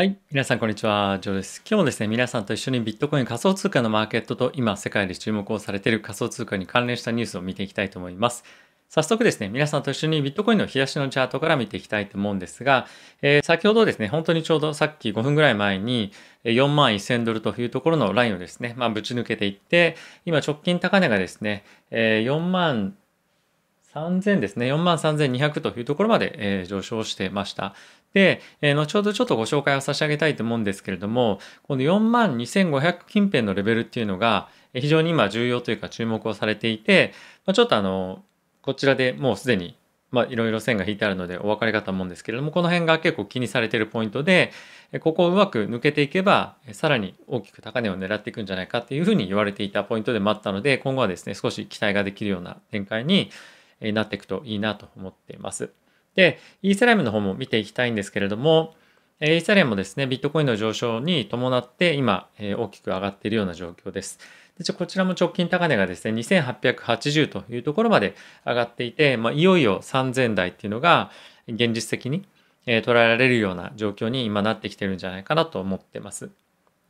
はい。皆さん、こんにちは。ジョーです。今日もですね、皆さんと一緒にビットコイン仮想通貨のマーケットと今、世界で注目をされている仮想通貨に関連したニュースを見ていきたいと思います。早速ですね、皆さんと一緒にビットコインの日しのチャートから見ていきたいと思うんですが、えー、先ほどですね、本当にちょうどさっき5分ぐらい前に、4万1000ドルというところのラインをですね、まあ、ぶち抜けていって、今直近高値がですね、えー、4万3000ですね、43,200というところまで、えー、上昇してました。で、えー、後ほどちょっとご紹介を差し上げたいと思うんですけれども、この42,500近辺のレベルっていうのが、非常に今重要というか注目をされていて、まあ、ちょっとあの、こちらでもうすでに、まあ、いろいろ線が引いてあるのでお分かりかと思うんですけれども、この辺が結構気にされているポイントで、ここをうまく抜けていけば、さらに大きく高値を狙っていくんじゃないかっていうふうに言われていたポイントでもあったので、今後はですね、少し期待ができるような展開に、なっていくといいなと思っています。で、イーサリアムの方も見ていきたいんですけれども、イーサリアムもですね、ビットコインの上昇に伴って今、大きく上がっているような状況です。でこちらも直近高値がですね、2880というところまで上がっていて、まあ、いよいよ3000台っていうのが現実的に捉えられるような状況に今なってきてるんじゃないかなと思ってます。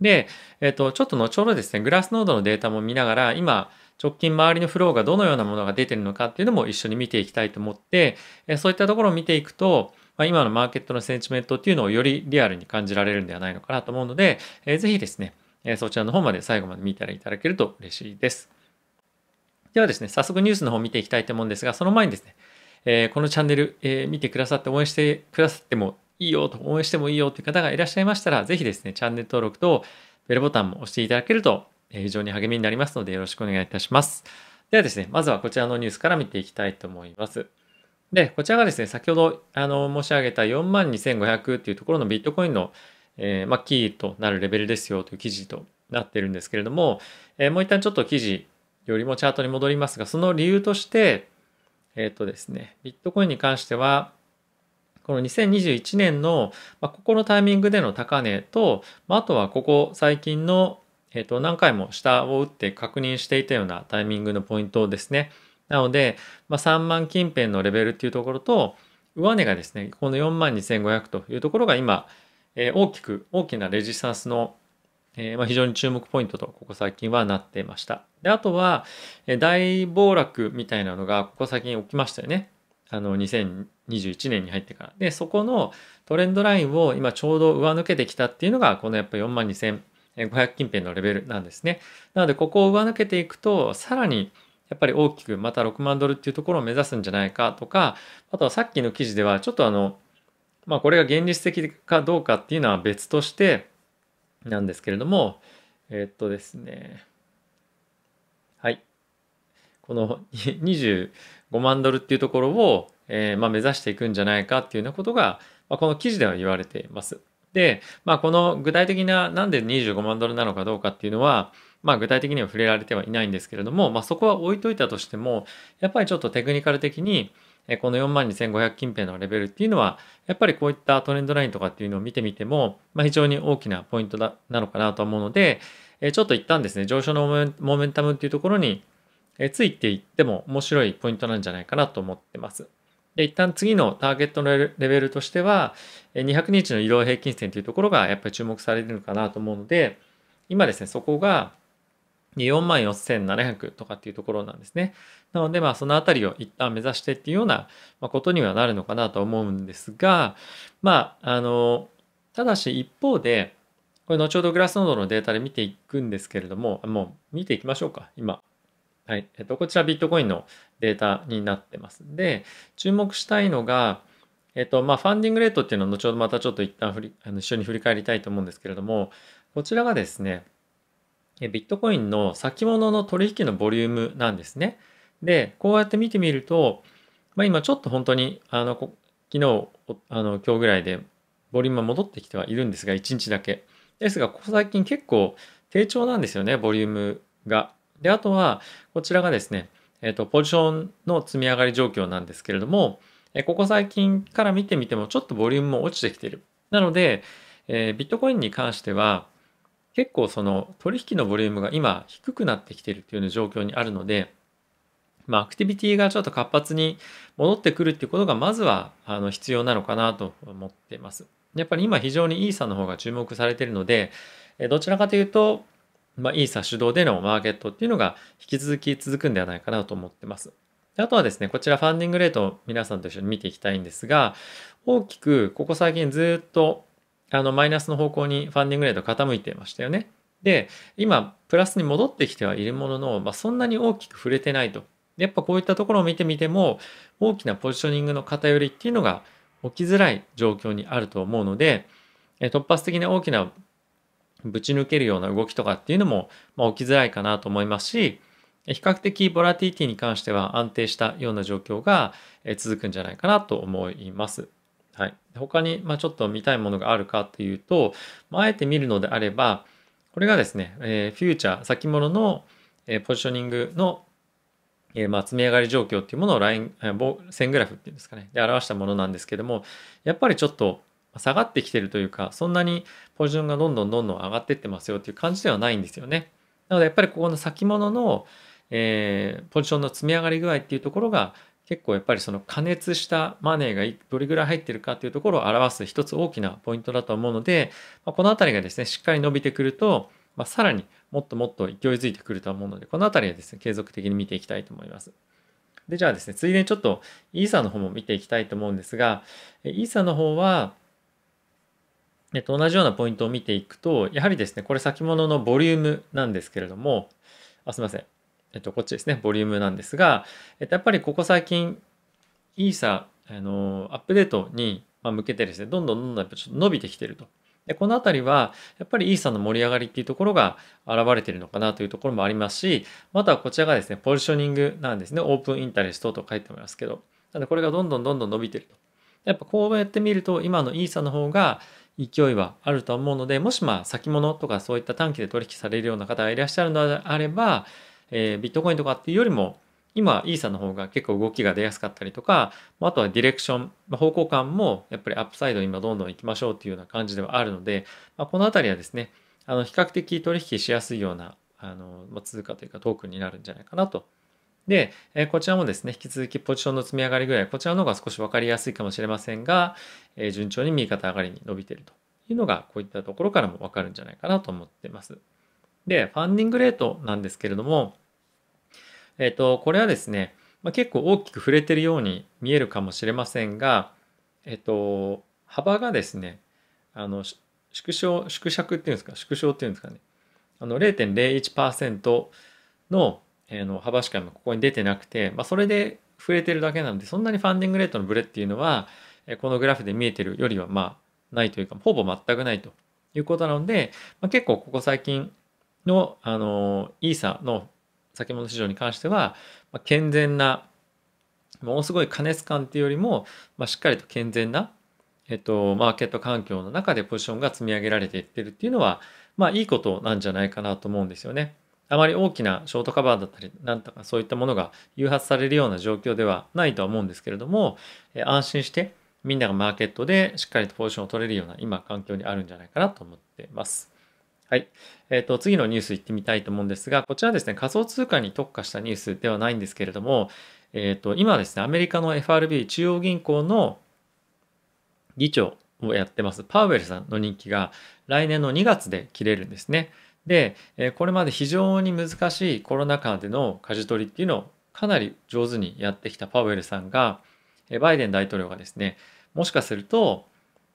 で、えっ、ー、と、ちょっと後ほどですね、グラスノードのデータも見ながら、今、直近周りのフローがどのようなものが出てるのかっていうのも一緒に見ていきたいと思って、えそういったところを見ていくと、ま今のマーケットのセンチメントっていうのをよりリアルに感じられるんではないのかなと思うので、えぜひですね、えそちらの方まで最後まで見ていただけると嬉しいです。ではですね、早速ニュースの方見ていきたいと思うんですが、その前にですね、えこのチャンネル、え見てくださって応援してくださってもいいよと応援してもいいよという方がいらっしゃいましたら、ぜひですね、チャンネル登録とベルボタンも押していただけると非常に励みになりますのでよろしくお願いいたします。ではですね、まずはこちらのニュースから見ていきたいと思います。で、こちらがですね、先ほどあの申し上げた42,500万っていうところのビットコインの、えー、まキーとなるレベルですよという記事となってるんですけれども、えー、もう一旦ちょっと記事よりもチャートに戻りますが、その理由として、えっ、ー、とですね、ビットコインに関しては、この2021年の、まここのタイミングでの高値と、まあとはここ最近の、えー、と、何回も下を打って確認していたようなタイミングのポイントですね。なので、まあ、3万近辺のレベルっていうところと、上値がですね、この4万2500というところが今、えー、大きく、大きなレジスタンスの、えー、まあ、非常に注目ポイントと、ここ最近はなっていました。で、あとは、え大暴落みたいなのが、ここ最近起きましたよね。あの、2021年に入ってから。で、そこのトレンドラインを今ちょうど上抜けてきたっていうのが、このやっぱ4万2500 500近辺のレベルなんですね。なのでここを上抜けていくとさらにやっぱり大きくまた6万ドルっていうところを目指すんじゃないかとかあとはさっきの記事ではちょっとあのまあこれが現実的かどうかっていうのは別としてなんですけれどもえっとですねはいこの25 万ドルっていうところを、えー、まあ目指していくんじゃないかっていうようなことが、まあ、この記事では言われています。で、まあ、この具体的ななんで25万ドルなのかどうかっていうのは、まあ、具体的には触れられてはいないんですけれども、まあ、そこは置いといたとしてもやっぱりちょっとテクニカル的にこの4万2500近辺のレベルっていうのはやっぱりこういったトレンドラインとかっていうのを見てみても、まあ、非常に大きなポイントだなのかなと思うのでちょっと一旦ですね上昇のモメンタムっていうところについていっても面白いポイントなんじゃないかなと思ってます。で一旦次のターゲットのレベルとしては200日の移動平均線というところがやっぱり注目されるのかなと思うので今ですねそこが4万4700とかっていうところなんですね。なのでまあその辺りを一旦目指してっていうようなことにはなるのかなと思うんですがまああのただし一方でこれ後ほどグラスノードのデータで見ていくんですけれどももう見ていきましょうか今。はい。えっと、こちらビットコインのデータになってます。で、注目したいのが、えっと、まあ、ファンディングレートっていうのは後ほどまたちょっと一旦振り、あの一緒に振り返りたいと思うんですけれども、こちらがですね、ビットコインの先物の取引のボリュームなんですね。で、こうやって見てみると、まあ、今ちょっと本当に、あの、昨日、あの、今日ぐらいでボリュームは戻ってきてはいるんですが、1日だけ。ですが、ここ最近結構低調なんですよね、ボリュームが。で、あとは、こちらがですね、えっ、ー、と、ポジションの積み上がり状況なんですけれども、えここ最近から見てみても、ちょっとボリュームも落ちてきてる。なので、えー、ビットコインに関しては、結構その取引のボリュームが今低くなってきてるっていうような状況にあるので、まあ、アクティビティがちょっと活発に戻ってくるっていうことがまずはあの必要なのかなと思ってます。やっぱり今非常にイーサの方が注目されてるので、どちらかというと、まあ、イーサ主導でのマーケットっていうのが引き続き続くんではないかなと思ってます。あとはですね、こちらファンディングレートを皆さんと一緒に見ていきたいんですが、大きくここ最近ずっとあのマイナスの方向にファンディングレート傾いていましたよね。で、今、プラスに戻ってきてはいるものの、まあ、そんなに大きく触れてないと。やっぱこういったところを見てみても、大きなポジショニングの偏りっていうのが起きづらい状況にあると思うので、突発的な大きなぶち抜けるような動きとかっていうのも、ま起きづらいかなと思いますし、比較的ボラティティに関しては安定したような状況が続くんじゃないかなと思います。はい、他に、まちょっと見たいものがあるかというと、まあえて見るのであればこれがですね、えフューチャー先物の、えポジショニングの、えま積み上がり状況っていうものをライン、え線グラフっていうんですかねで表したものなんですけどもやっぱりちょっと下がってきてるというかそんなにポジションがどんどんどんどん上がってってますよっていう感じではないんですよね。なのでやっぱりここの先物の、えー、ポジションの積み上がり具合っていうところが結構やっぱりその加熱したマネーがどれぐらい入ってるかっていうところを表す一つ大きなポイントだと思うので、まあ、この辺りがですねしっかり伸びてくると、まあ、さらにもっともっと勢いづいてくると思うのでこの辺りはですね継続的に見ていきたいと思います。でじゃあですねついでにちょっとイーサの方も見ていきたいと思うんですがイーサの方はえっと、同じようなポイントを見ていくと、やはりですね、これ先物のボリュームなんですけれども、あすいません。えっと、こっちですね、ボリュームなんですが、えっと、やっぱりここ最近、イーサあの、アップデートに向けてですね、どんどんどんどんやっぱちょっと伸びてきてると。で、このあたりは、やっぱりイーサの盛り上がりっていうところが現れてるのかなというところもありますし、またはこちらがですね、ポジショニングなんですね、オープンインタレストと書いてますけど、なのでこれがどんどんどんどん伸びてると。やっぱこうやって見ると今のイーサの方が勢いはあると思うのでもしまあ先物とかそういった短期で取引されるような方がいらっしゃるのであれば、えー、ビットコインとかっていうよりも今イーサの方が結構動きが出やすかったりとかあとはディレクション方向感もやっぱりアップサイドに今どんどん行きましょうっていうような感じではあるので、まあ、この辺りはですねあの比較的取引しやすいようなあの、ま通貨というかトークンになるんじゃないかなとで、えこちらもですね、引き続きポジションの積み上がりぐらい、こちらの方が少し分かりやすいかもしれませんが、え順調に右肩上がりに伸びているというのが、こういったところからも分かるんじゃないかなと思ってます。で、ファンディングレートなんですけれども、えっ、ー、と、これはですね、まあ、結構大きく触れてるように見えるかもしれませんが、えっ、ー、と、幅がですね、あの、縮小、縮尺っていうんですか、縮小っていうんですかね、あの0.01%のえー、の幅しか今ここに出てなくて、まあ、それで増えてるだけなのでそんなにファンディングレートのブレっていうのは、えこのグラフで見えてるよりはまあないというかほぼ全くないということなので、まあ、結構ここ最近の、あのイーサの先物市場に関しては、まあ、健全なものすごい過熱感っていうよりも、まあ、しっかりと健全な、えっと、マーケット環境の中でポジションが積み上げられていってるっていうのは、まあ、いいことなんじゃないかなと思うんですよね。あまり大きなショートカバーだったり、なんとかそういったものが誘発されるような状況ではないとは思うんですけれども、え安心してみんながマーケットでしっかりとポジションを取れるような今環境にあるんじゃないかなと思ってます。はい。えっ、ー、と、次のニュース行ってみたいと思うんですが、こちらですね、仮想通貨に特化したニュースではないんですけれども、えっ、ー、と、今ですね、アメリカの FRB 中央銀行の議長をやってます、パウエルさんの任期が来年の2月で切れるんですね。で、えこれまで非常に難しいコロナ禍での舵取りっていうのをかなり上手にやってきたパウエルさんが、えバイデン大統領がですねもしかすると、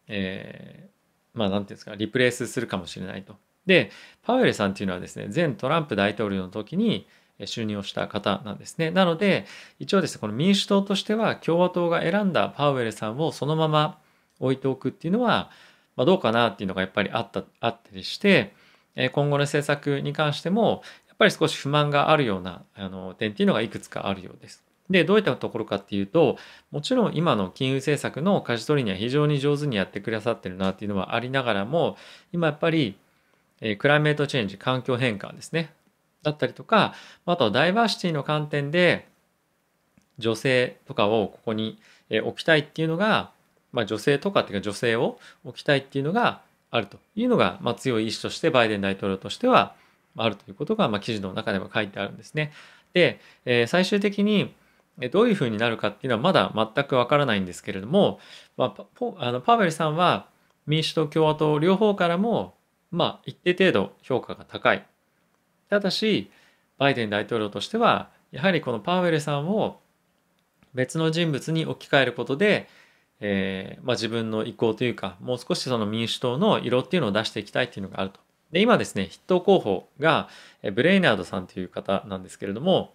えー、まあ何て言うんですかリプレースするかもしれないと。でパウエルさんっていうのはですね前トランプ大統領の時に就任をした方なんですね。なので一応ですねこの民主党としては共和党が選んだパウエルさんをそのまま置いておくっていうのは、まあ、どうかなっていうのがやっぱりあったあったりして。今後の政策に関してもやっぱり少し不満があるようなあの点っていうのがいくつかあるようです。でどういったところかっていうともちろん今の金融政策の舵取りには非常に上手にやってくださってるなっていうのはありながらも今やっぱり、えクライメートチェンジ環境変化ですねだったりとかあとはダイバーシティの観点で女性とかをここに置きたいっていうのが、まあ、女性とかっていうか女性を置きたいっていうのがあるというのが、まあ、強い意志としてバイデン大統領としてはあるということが、まあ、記事の中では書いてあるんですね。で、えー、最終的にどういうふうになるかっていうのはまだ全くわからないんですけれども、まあ、あのパウエルさんは民主党共和党両方からも、まあ、一定程度評価が高い。ただしバイデン大統領としてはやはりこのパウエルさんを別の人物に置き換えることで、えー、まあ、自分の意向というか、もう少しその民主党の色っていうのを出していきたいっていうのがあると。で、今ですね、筆頭候補が、えブレイナードさんという方なんですけれども、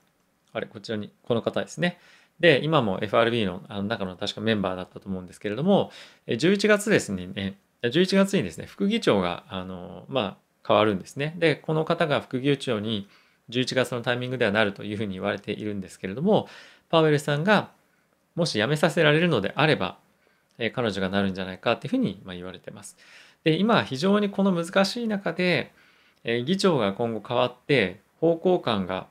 あれ、こちらに、この方ですね。で、今も FRB の中の確かメンバーだったと思うんですけれども、11月ですね、11月にですね、副議長が、あの、まあ、変わるんですね。で、この方が副議長に11月のタイミングではなるというふうに言われているんですけれども、パウエルさんが、もし辞めさせられるのであれば、え彼女がなるんじゃないかっていうふうに、ま言われてます。で今非常にこの難しい中で、え議長が今後変わって方向感が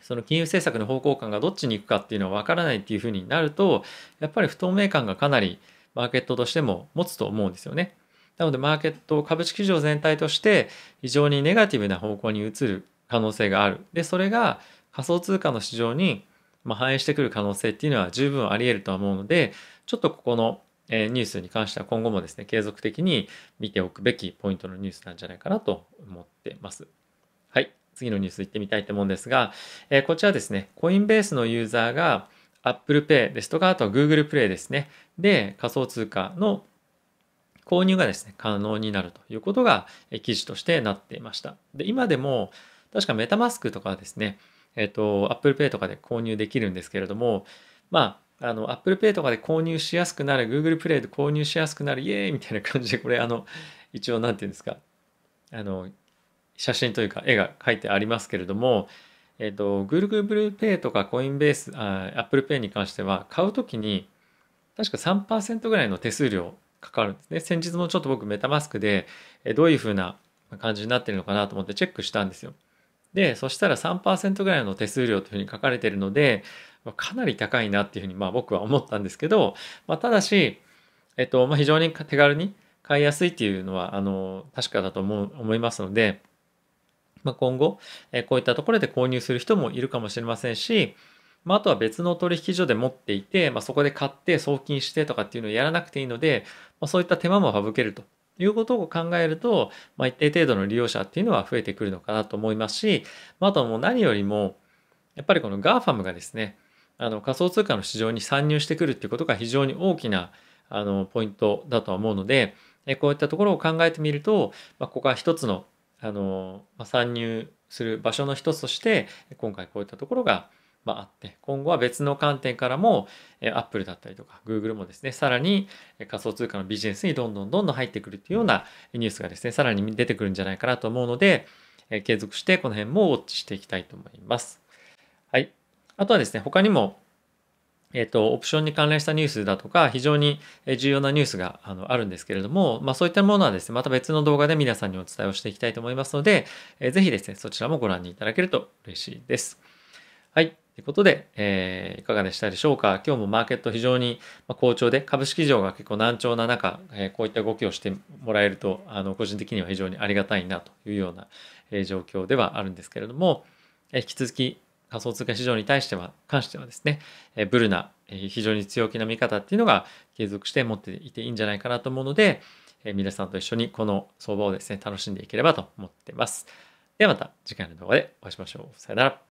その金融政策の方向感がどっちに行くかっていうのは分からないっていうふうになるとやっぱり不透明感がかなりマーケットとしても持つと思うんですよね。なのでマーケット株式市場全体として非常にネガティブな方向に移る可能性がある。でそれが仮想通貨の市場に反映してくる可能性っていうのは十分あり得るとは思うのでちょっとここのえニュースに関しては今後もですね、継続的に見ておくべきポイントのニュースなんじゃないかなと思ってます。はい、次のニュース行ってみたいと思うんですが、えこちらですね、コインベースのユーザーが Apple Pay ですとか、あとは Google Play ですね、で仮想通貨の購入がですね、可能になるということが記事としてなっていました。で、今でも確かメタマスクとかですね、えっ、と、Apple Pay とかで購入できるんですけれども、まあ、あの Apple Pay とかで購入しやすくなる Google Play で購入しやすくなるイエーイみたいな感じでこれあの一応何て言うんですかあの写真というか絵が描いてありますけれども、えーと、Google Pay とか Coinbase あ Apple Pay に関しては買う時に確か3%ぐらいの手数料かかるんですね先日もちょっと僕メタマスクでどういう風な感じになってるのかなと思ってチェックしたんですよでそしたら3%ぐらいの手数料というふうに書かれてるのでかなり高いなっていうふうに、まあ、僕は思ったんですけど、まあ、ただし、えっとまあ、非常に手軽に買いやすいっていうのはあの確かだと思う思いますので、まあ、今後、えこういったところで購入する人もいるかもしれませんし、まあ、あとは別の取引所で持っていて、まあ、そこで買って送金してとかっていうのをやらなくていいので、まあ、そういった手間も省けるということを考えると、まあ、一定程度の利用者っていうのは増えてくるのかなと思いますし、まあ、あともう何よりもやっぱりこの GAFAM がですねあの仮想通貨の市場に参入してくるっていうことが非常に大きなあのポイントだとは思うのでこういったところを考えてみると、まあ、ここは一つのあの、まあ、参入する場所の一つとして今回こういったところがまあって今後は別の観点からもアップルだったりとか Google もですねさらに仮想通貨のビジネスにどんどんどんどん入ってくるというようなニュースがですねさらに出てくるんじゃないかなと思うので継続してこの辺もウォッチしていきたいと思います。はい。あとはですね、他にも、えっ、と、オプションに関連したニュースだとか、非常に重要なニュースがあのあるんですけれども、まあ、そういったものはですね、また別の動画で皆さんにお伝えをしていきたいと思いますので、えー、ぜひですね、そちらもご覧いただけると嬉しいです。はい。ということで、えー、いかがでしたでしょうか。今日もマーケット非常に好調で、株式市場が結構難聴な中、えー、こういった動きをしてもらえると、あの個人的には非常にありがたいなというような、えー、状況ではあるんですけれども、えー、引き続き仮想通貨市場に対しては、関してはですね、えブルな、え非常に強気な見方っていうのが継続して持っていていいんじゃないかなと思うので、え皆さんと一緒にこの相場をですね、楽しんでいければと思っています。ではまた次回の動画でお会いしましょう。さよなら。